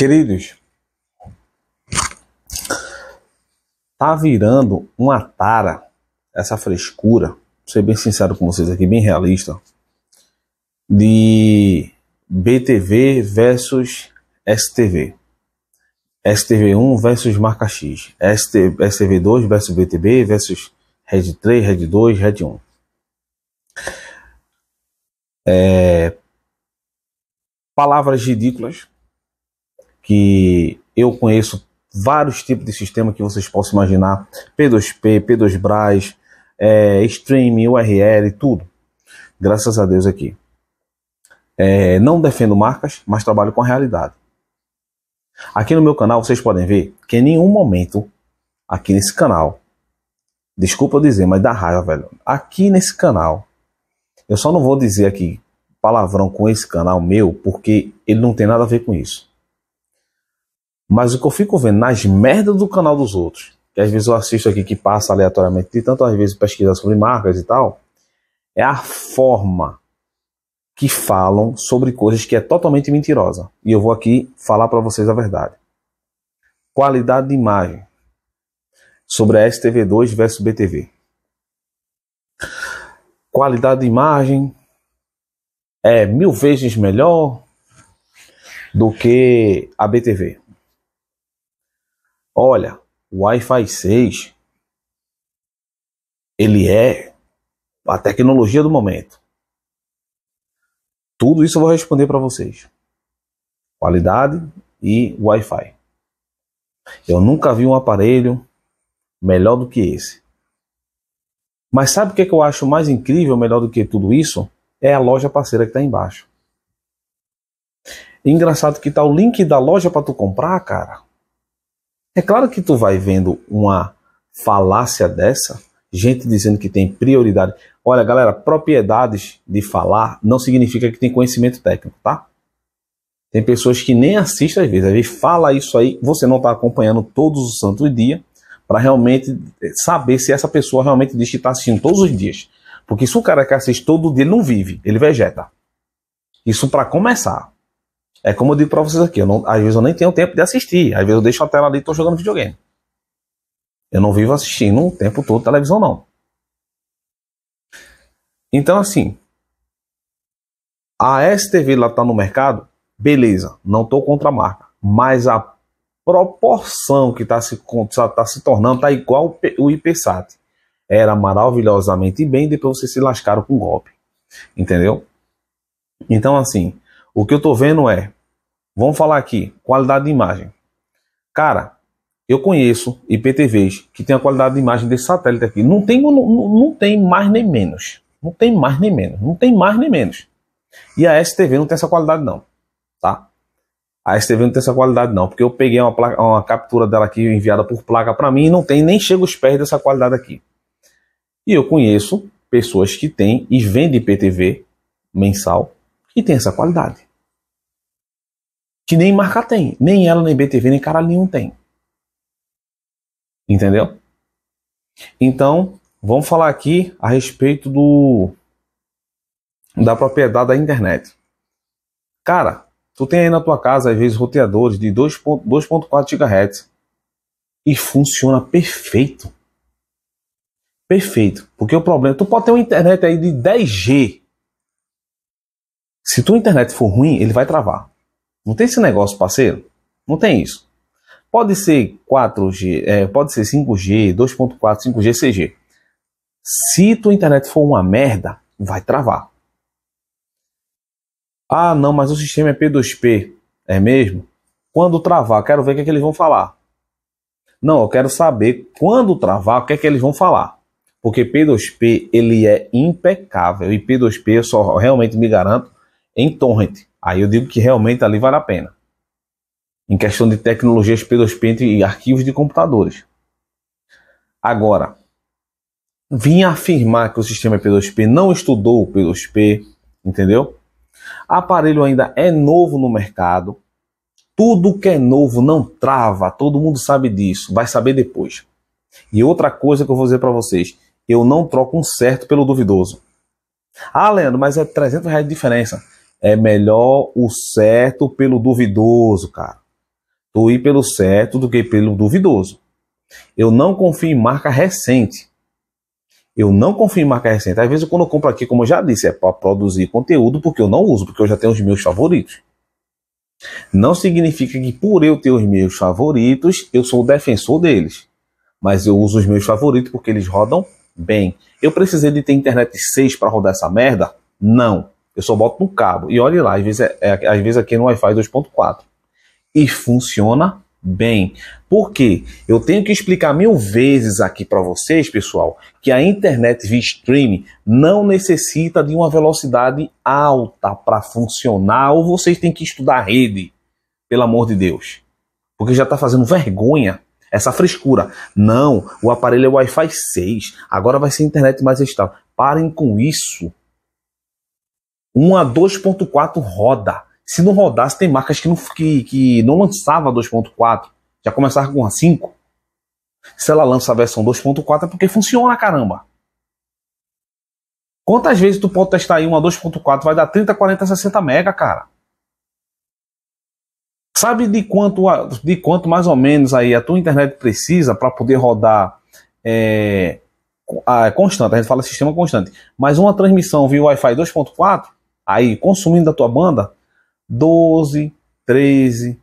Queridos, tá virando uma tara essa frescura, ser bem sincero com vocês aqui, bem realista, de BTV versus STV. STV1 versus marca X, STV2 versus BTB versus Red 3, Red 2, Red 1. É, palavras ridículas, que eu conheço vários tipos de sistema que vocês possam imaginar, P2P, P2Bras, é, streaming, URL, tudo. Graças a Deus aqui. É, não defendo marcas, mas trabalho com a realidade. Aqui no meu canal vocês podem ver que em nenhum momento, aqui nesse canal, desculpa eu dizer, mas dá raiva, velho. Aqui nesse canal, eu só não vou dizer aqui palavrão com esse canal meu, porque ele não tem nada a ver com isso. Mas o que eu fico vendo nas merdas do canal dos outros, que às vezes eu assisto aqui que passa aleatoriamente, e tanto às vezes pesquisar sobre marcas e tal, é a forma que falam sobre coisas que é totalmente mentirosa. E eu vou aqui falar para vocês a verdade. Qualidade de imagem sobre a STV2 versus BTV. Qualidade de imagem é mil vezes melhor do que a BTV. Olha, o Wi-Fi 6 ele é a tecnologia do momento. Tudo isso eu vou responder para vocês. Qualidade e Wi-Fi. Eu nunca vi um aparelho melhor do que esse. Mas sabe o que, é que eu acho mais incrível, melhor do que tudo isso? É a loja parceira que está embaixo. Engraçado que tá o link da loja para tu comprar, cara. É claro que tu vai vendo uma falácia dessa, gente dizendo que tem prioridade. Olha, galera, propriedades de falar não significa que tem conhecimento técnico, tá? Tem pessoas que nem assistem às vezes, às vezes fala isso aí, você não está acompanhando todos os santos dias para realmente eh, saber se essa pessoa realmente diz que está assistindo todos os dias. Porque se o cara que assiste todo dia, ele não vive, ele vegeta. Isso para começar. É como eu digo para vocês aqui, eu não, às vezes eu nem tenho tempo de assistir, às vezes eu deixo a tela ali e estou jogando videogame. Eu não vivo assistindo o tempo todo televisão, não. Então, assim, a STV lá está no mercado, beleza, não estou contra a marca, mas a proporção que está se, tá, tá se tornando está igual o IPSAT. Era maravilhosamente bem, depois vocês se lascaram com o golpe. Entendeu? Então, assim, o que eu tô vendo é, vamos falar aqui, qualidade de imagem. Cara, eu conheço IPTVs que tem a qualidade de imagem desse satélite aqui. Não tem, não, não tem mais nem menos. Não tem mais nem menos. Não tem mais nem menos. E a STV não tem essa qualidade não, tá? A STV não tem essa qualidade não, porque eu peguei uma, placa, uma captura dela aqui enviada por placa para mim e não tem nem chega os pés dessa qualidade aqui. E eu conheço pessoas que têm e vendem IPTV mensal que tem essa qualidade. Que nem marca tem, nem ela, nem BTV, nem cara nenhum tem. Entendeu? Então, vamos falar aqui a respeito do da propriedade da internet. Cara, tu tem aí na tua casa às vezes roteadores de 2.4 GHz e funciona perfeito. Perfeito. Porque o problema, tu pode ter uma internet aí de 10G se tua internet for ruim, ele vai travar. Não tem esse negócio, parceiro. Não tem isso. Pode ser 4G, é, pode ser 5G, 2.4, 5G, 6G. Se tua internet for uma merda, vai travar. Ah, não, mas o sistema é P2P. É mesmo? Quando travar, quero ver o que, é que eles vão falar. Não, eu quero saber quando travar, o que é que eles vão falar. Porque P2P ele é impecável e P2P eu só realmente me garanto em torrent. Aí eu digo que realmente ali vale a pena. Em questão de tecnologias P2P e arquivos de computadores. Agora, vim afirmar que o sistema P2P não estudou o P2P, entendeu? Aparelho ainda é novo no mercado. Tudo que é novo não trava, todo mundo sabe disso, vai saber depois. E outra coisa que eu vou dizer para vocês, eu não troco um certo pelo duvidoso. Ah, Leandro, mas é 300 reais de diferença. É melhor o certo pelo duvidoso, cara. Tu ir pelo certo do que pelo duvidoso. Eu não confio em marca recente. Eu não confio em marca recente. Às vezes, quando eu compro aqui, como eu já disse, é para produzir conteúdo porque eu não uso, porque eu já tenho os meus favoritos. Não significa que por eu ter os meus favoritos, eu sou o defensor deles. Mas eu uso os meus favoritos porque eles rodam bem. Eu precisei de ter internet 6 para rodar essa merda? Não. Eu só boto no cabo. E olhe lá, às vezes, é, é, às vezes aqui é no Wi-Fi 2.4. E funciona bem. Por quê? Eu tenho que explicar mil vezes aqui para vocês, pessoal, que a internet via streaming não necessita de uma velocidade alta para funcionar, ou vocês têm que estudar a rede, pelo amor de Deus. Porque já está fazendo vergonha essa frescura. Não, o aparelho é Wi-Fi 6, agora vai ser internet mais estável. Parem com isso. 1 a 2.4 roda. Se não rodasse, tem marcas que não, que, que não lançava 2.4, já começava com a 5. Se ela lança a versão 2.4 é porque funciona, caramba. Quantas vezes tu pode testar aí uma 2.4? Vai dar 30, 40, 60 mega, cara. Sabe de quanto, de quanto mais ou menos aí a tua internet precisa para poder rodar é, a, ah, é constante? A gente fala sistema constante. Mas uma transmissão via Wi-Fi 2.4 aí consumindo da tua banda 12, 13,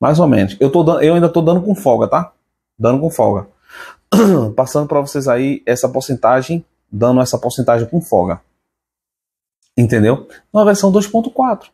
mais ou menos. Eu, tô dando, eu ainda tô dando com folga, tá? Dando com folga. Passando para vocês aí essa porcentagem, dando essa porcentagem com folga. Entendeu? Na versão 2.4.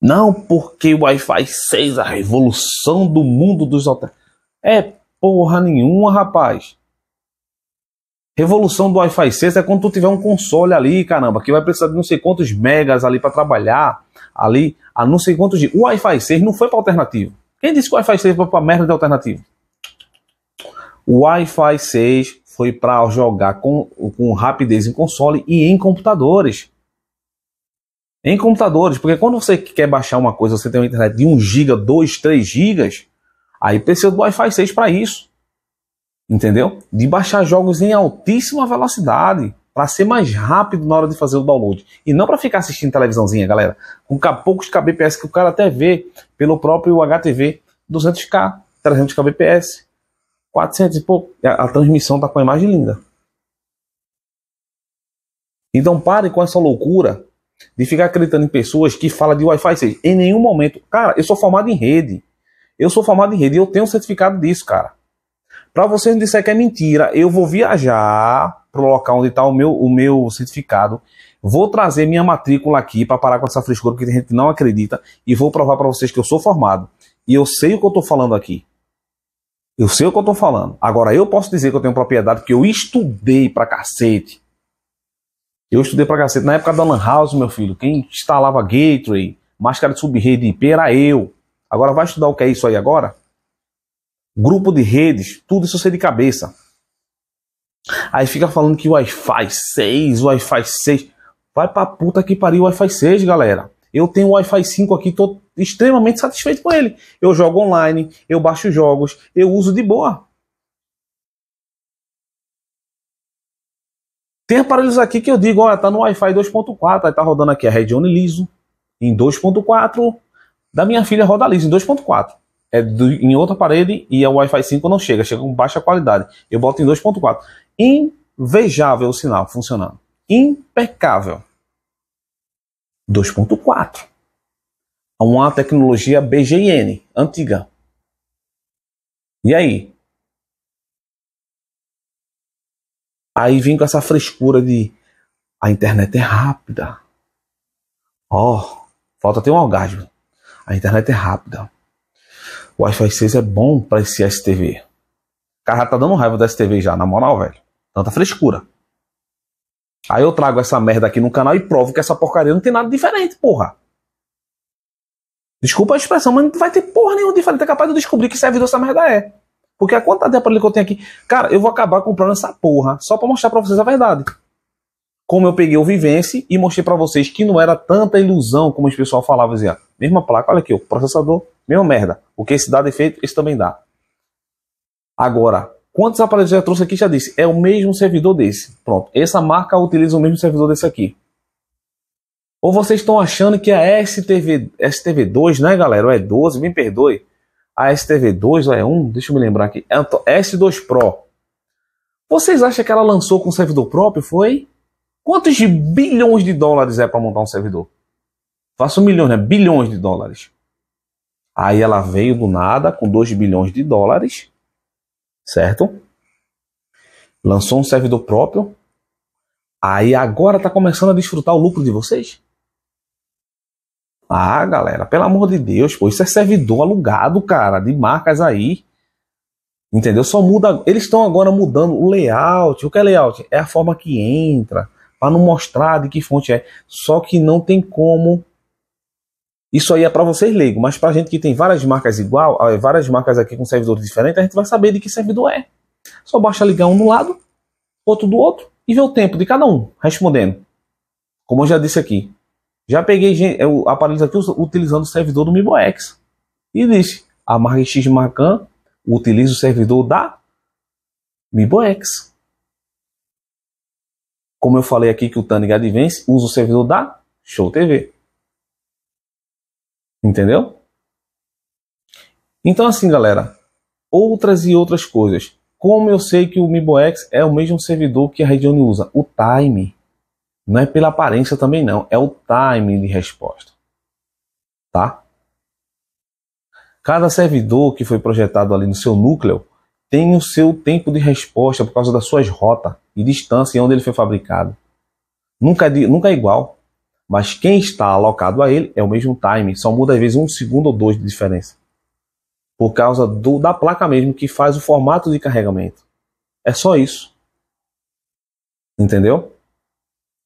Não porque o Wi-Fi 6 a revolução do mundo dos hotéis. É porra nenhuma, rapaz. Revolução do Wi-Fi 6 é quando tu tiver um console ali, caramba, que vai precisar de não sei quantos megas ali para trabalhar, ali, a não sei quantos dias. O Wi-Fi 6 não foi para alternativa. Quem disse que o Wi-Fi 6 foi para merda de alternativa? O Wi-Fi 6 foi para jogar com, com rapidez em console e em computadores. Em computadores, porque quando você quer baixar uma coisa, você tem uma internet de 1 GB, 2, 3 GB, aí precisa do Wi-Fi 6 para isso entendeu? De baixar jogos em altíssima velocidade para ser mais rápido na hora de fazer o download e não para ficar assistindo televisãozinha, galera, com poucos kbps que o cara até vê pelo próprio HTV 200k, 300 kbps, 400 e pouco. A, a transmissão tá com a imagem linda. Então pare com essa loucura de ficar acreditando em pessoas que falam de Wi-Fi 6. Em nenhum momento, cara, eu sou formado em rede. Eu sou formado em rede e eu tenho um certificado disso, cara. Para vocês não disser que é mentira, eu vou viajar para o local onde está o meu, o meu certificado, vou trazer minha matrícula aqui para parar com essa frescura que a gente não acredita e vou provar para vocês que eu sou formado e eu sei o que eu estou falando aqui. Eu sei o que eu estou falando. Agora, eu posso dizer que eu tenho propriedade, porque eu estudei para cacete. Eu estudei para cacete. Na época da Lan House, meu filho, quem instalava Gateway, máscara de subrede IP era eu. Agora, vai estudar o que é isso aí agora? grupo de redes, tudo isso ser de cabeça. Aí fica falando que o Wi-Fi 6, Wi-Fi 6. Vai pra puta que pariu o Wi-Fi 6, galera. Eu tenho o Wi-Fi 5 aqui, tô extremamente satisfeito com ele. Eu jogo online, eu baixo jogos, eu uso de boa. Tem aparelhos aqui que eu digo, olha, tá no Wi-Fi 2.4, aí tá rodando aqui a rede Liso em 2.4, da minha filha roda liso em 2.4 é do, em outra parede e o Wi-Fi 5 não chega, chega com baixa qualidade. Eu boto em 2.4. Invejável o sinal funcionando. Impecável. 2.4. Uma tecnologia BGN antiga. E aí? Aí vem com essa frescura de a internet é rápida. Ó, oh, falta ter um orgasmo. A internet é rápida. O Wi-Fi 6 é bom para esse STV. O cara tá dando raiva do STV já, na moral, velho. Tanta frescura. Aí eu trago essa merda aqui no canal e provo que essa porcaria não tem nada diferente, porra. Desculpa a expressão, mas não vai ter porra nenhuma diferente. É capaz de eu descobrir que servidor essa merda é. Porque a quantidade de aparelho que eu tenho aqui. Cara, eu vou acabar comprando essa porra só para mostrar para vocês a verdade. Como eu peguei o Vivense e mostrei para vocês que não era tanta ilusão como os pessoal falava, dizia. Mesma placa, olha aqui, o processador, mesma merda. O que esse dá defeito, é esse também dá. Agora, quantos aparelhos eu já trouxe aqui? Já disse, é o mesmo servidor desse. Pronto, essa marca utiliza o mesmo servidor desse aqui. Ou vocês estão achando que a STV, STV2, né, galera? Ou é 12, me perdoe. A STV2 ou é 1, deixa eu me lembrar aqui. É S2 Pro. Vocês acham que ela lançou com servidor próprio? Foi? Quantos bilhões de dólares é para montar um servidor? Faço milhões, né? Bilhões de dólares. Aí ela veio do nada com 2 bilhões de dólares, certo? Lançou um servidor próprio. Aí agora tá começando a desfrutar o lucro de vocês? Ah, galera, pelo amor de Deus, pô, isso é servidor alugado, cara, de marcas aí. Entendeu? Só muda. Eles estão agora mudando o layout. O que é layout? É a forma que entra, para não mostrar de que fonte é. Só que não tem como isso aí é para vocês leigo, mas para a gente que tem várias marcas igual, ah, várias marcas aqui com servidores diferentes, a gente vai saber de que servidor é. Só basta ligar um do lado, outro do outro e ver o tempo de cada um respondendo. Como eu já disse aqui, já peguei o aparelho aqui utilizando o servidor do MiboX e disse a marca X Macan utiliza o servidor da MiboX. Como eu falei aqui que o Tanning Advance usa o servidor da Show TV. Entendeu? Então, assim, galera, outras e outras coisas. Como eu sei que o MiboX é o mesmo servidor que a Redione usa? O time. Não é pela aparência também não, é o time de resposta. Tá? Cada servidor que foi projetado ali no seu núcleo tem o seu tempo de resposta por causa das suas rotas e distância onde ele foi fabricado. Nunca é, nunca é igual mas quem está alocado a ele é o mesmo time, só muda às vezes um segundo ou dois de diferença. Por causa do, da placa mesmo que faz o formato de carregamento. É só isso. Entendeu?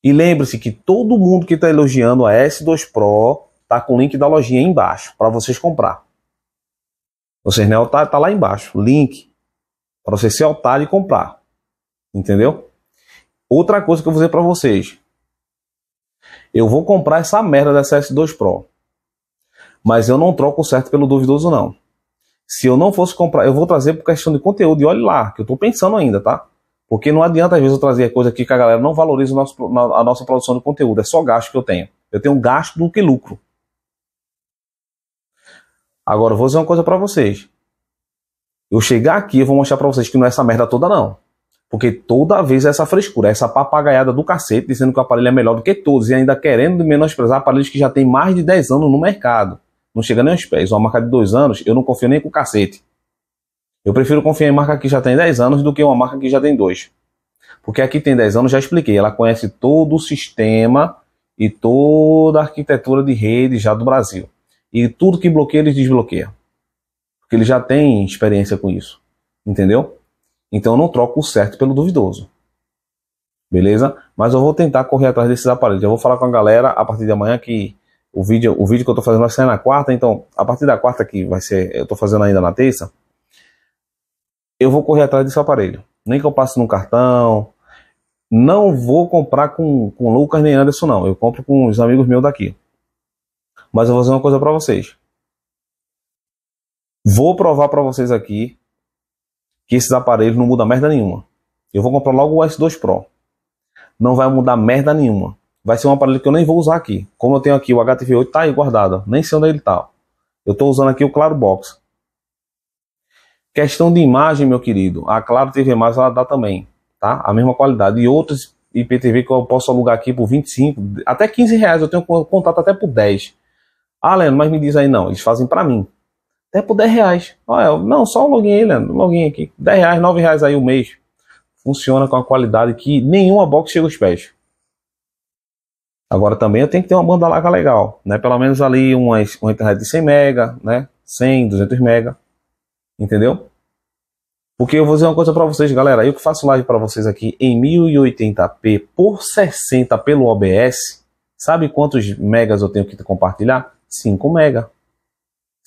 E lembre-se que todo mundo que está elogiando a S2 Pro tá com o link da lojinha aí embaixo para vocês comprar. O Cernel né, tá, tá lá embaixo, link para você ser otário e comprar. Entendeu? Outra coisa que eu vou dizer para vocês, eu vou comprar essa merda dessa S2 Pro. Mas eu não troco o certo pelo duvidoso, não. Se eu não fosse comprar, eu vou trazer por questão de conteúdo. E olhe lá, que eu tô pensando ainda, tá? Porque não adianta às vezes eu trazer coisa aqui que a galera não valoriza a nossa produção de conteúdo. É só gasto que eu tenho. Eu tenho gasto do que lucro. Agora, eu vou dizer uma coisa para vocês. Eu chegar aqui eu vou mostrar para vocês que não é essa merda toda, não. Porque toda vez é essa frescura, é essa papagaiada do cacete, dizendo que o aparelho é melhor do que todos e ainda querendo menosprezar aparelhos que já tem mais de 10 anos no mercado. Não chega nem aos pés. Uma marca de 2 anos, eu não confio nem com o cacete. Eu prefiro confiar em marca que já tem 10 anos do que uma marca que já tem 2. Porque aqui tem 10 anos, já expliquei, ela conhece todo o sistema e toda a arquitetura de rede já do Brasil. E tudo que bloqueia, eles desbloqueia. Porque ele já tem experiência com isso. Entendeu? Então eu não troco o certo pelo duvidoso. Beleza? Mas eu vou tentar correr atrás desses aparelhos. Eu vou falar com a galera a partir de amanhã que o vídeo, o vídeo que eu estou fazendo vai sair na quarta, então a partir da quarta que vai ser, eu estou fazendo ainda na terça, eu vou correr atrás desse aparelho. Nem que eu passe num cartão, não vou comprar com, com Lucas nem Anderson não, eu compro com os amigos meus daqui. Mas eu vou fazer uma coisa para vocês. Vou provar para vocês aqui que esses aparelhos não mudam merda nenhuma. Eu vou comprar logo o S2 Pro. Não vai mudar merda nenhuma. Vai ser um aparelho que eu nem vou usar aqui. Como eu tenho aqui o HTV8, tá aí guardado. Nem sei onde ele tá. Eu estou usando aqui o Claro Box. Questão de imagem, meu querido. A Claro TV Mais ela dá também, tá? A mesma qualidade. E outros IPTV que eu posso alugar aqui por 25, até 15 reais. Eu tenho contato até por 10. Ah, Leandro, mas me diz aí, não. Eles fazem para mim até por 10 reais. Olha, é, não, só um login aí, Leandro, um login aqui. 10 reais, 9 reais aí o mês. Funciona com a qualidade que nenhuma box chega aos pés. Agora também eu tenho que ter uma banda larga legal, né? Pelo menos ali umas, uma internet de 100 mega, né? 100, 200 mega, entendeu? Porque eu vou dizer uma coisa para vocês, galera. Eu que faço live para vocês aqui em 1080p por 60 pelo OBS. Sabe quantos megas eu tenho que compartilhar? 5 mega.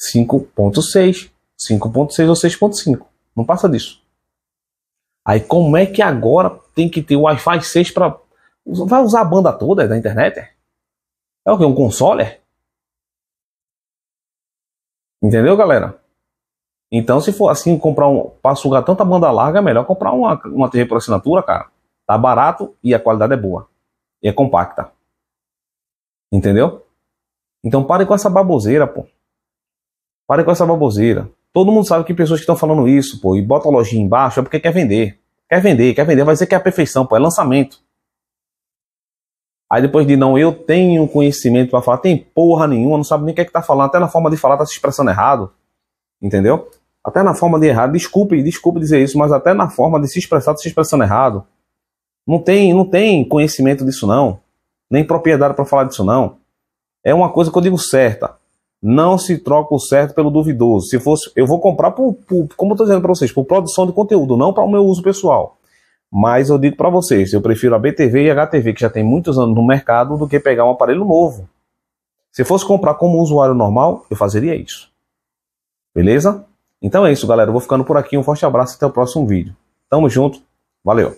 5.6, 5.6 ou 6.5. Não passa disso. Aí como é que agora tem que ter o Wi-Fi 6 para vai usar a banda toda da internet? É o que um console? Entendeu, galera? Então, se for assim, comprar um para sugar tanta banda larga, é melhor comprar uma, uma TV por assinatura, cara. Tá barato e a qualidade é boa. E é compacta. Entendeu? Então pare com essa baboseira, pô. Para com essa baboseira. Todo mundo sabe que pessoas que estão falando isso, pô, e bota a lojinha embaixo é porque quer vender. Quer vender, quer vender, vai dizer que é a perfeição, pô, é lançamento. Aí depois de não, eu tenho conhecimento para falar, tem porra nenhuma, não sabe nem o que é que tá falando, até na forma de falar tá se expressando errado. Entendeu? Até na forma de errado, desculpe, desculpe dizer isso, mas até na forma de se expressar tá se expressando errado. Não tem, não tem conhecimento disso não, nem propriedade para falar disso não. É uma coisa que eu digo certa. Não se troca o certo pelo duvidoso. Se fosse, eu vou comprar por, por como eu tô dizendo para vocês, por produção de conteúdo, não para o meu uso pessoal. Mas eu digo para vocês, eu prefiro a BTV e a HTV que já tem muitos anos no mercado do que pegar um aparelho novo. Se fosse comprar como usuário normal, eu fazeria isso. Beleza? Então é isso, galera. Eu vou ficando por aqui. Um forte abraço e até o próximo vídeo. Tamo junto. Valeu.